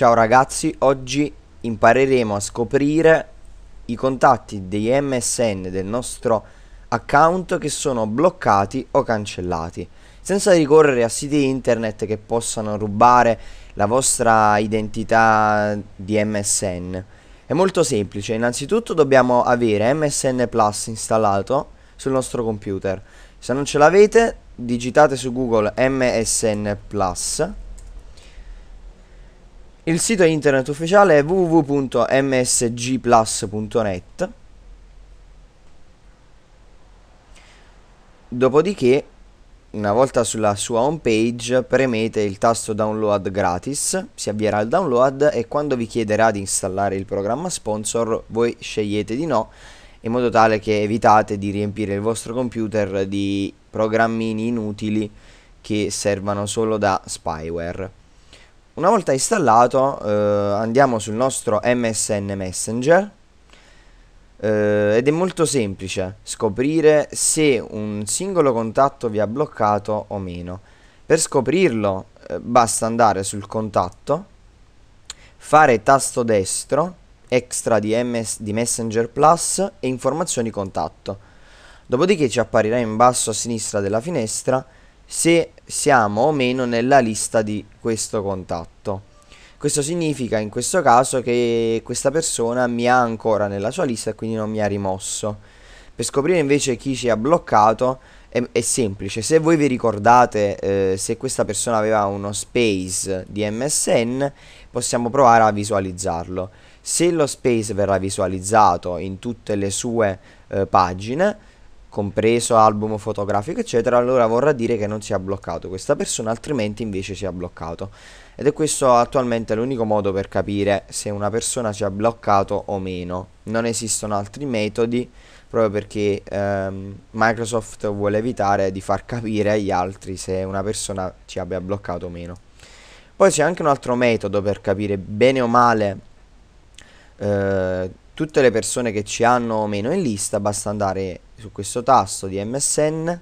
Ciao ragazzi, oggi impareremo a scoprire i contatti degli MSN del nostro account che sono bloccati o cancellati, senza ricorrere a siti internet che possano rubare la vostra identità di MSN. È molto semplice, innanzitutto dobbiamo avere MSN Plus installato sul nostro computer. Se non ce l'avete, digitate su Google MSN Plus il sito internet ufficiale è www.msgplus.net. Dopodiché, una volta sulla sua home page, premete il tasto download gratis, si avvierà il download e quando vi chiederà di installare il programma sponsor, voi scegliete di no in modo tale che evitate di riempire il vostro computer di programmini inutili che servano solo da spyware. Una volta installato eh, andiamo sul nostro MSN Messenger eh, ed è molto semplice scoprire se un singolo contatto vi ha bloccato o meno. Per scoprirlo eh, basta andare sul contatto, fare tasto destro, extra di, MS, di Messenger Plus e informazioni contatto. Dopodiché ci apparirà in basso a sinistra della finestra se siamo o meno nella lista di questo contatto. Questo significa in questo caso che questa persona mi ha ancora nella sua lista e quindi non mi ha rimosso. Per scoprire invece chi ci ha bloccato è, è semplice, se voi vi ricordate eh, se questa persona aveva uno space di MSN possiamo provare a visualizzarlo. Se lo space verrà visualizzato in tutte le sue eh, pagine compreso album fotografico eccetera, allora vorrà dire che non si è bloccato questa persona, altrimenti invece si è bloccato. Ed è questo attualmente l'unico modo per capire se una persona si è bloccato o meno. Non esistono altri metodi proprio perché ehm, Microsoft vuole evitare di far capire agli altri se una persona ci abbia bloccato o meno. Poi c'è anche un altro metodo per capire bene o male eh, tutte le persone che ci hanno o meno in lista basta andare su questo tasto di MSN,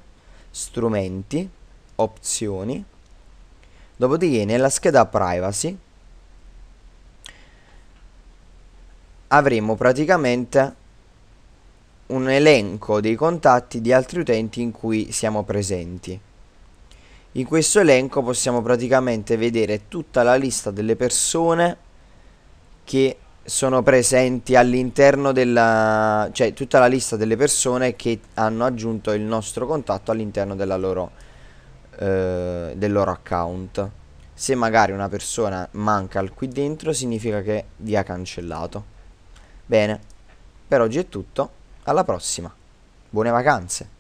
strumenti, opzioni, dopodiché nella scheda privacy avremo praticamente un elenco dei contatti di altri utenti in cui siamo presenti. In questo elenco possiamo praticamente vedere tutta la lista delle persone che sono presenti all'interno della cioè tutta la lista delle persone che hanno aggiunto il nostro contatto all'interno della loro eh, del loro account se magari una persona manca qui dentro significa che vi ha cancellato bene per oggi è tutto alla prossima buone vacanze